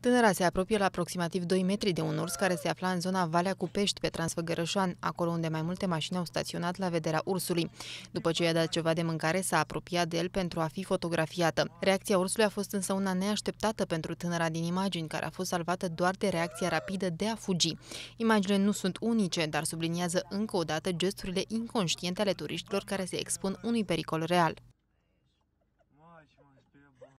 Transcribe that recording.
Tânăra se apropie la aproximativ 2 metri de un urs care se afla în zona Valea cu Pești, pe Transfăgărășoan, acolo unde mai multe mașini au staționat la vederea ursului. După ce i-a dat ceva de mâncare, s-a apropiat de el pentru a fi fotografiată. Reacția ursului a fost însă una neașteptată pentru tânăra din imagini, care a fost salvată doar de reacția rapidă de a fugi. Imaginile nu sunt unice, dar subliniază încă o dată gesturile inconștiente ale turiștilor care se expun unui pericol real.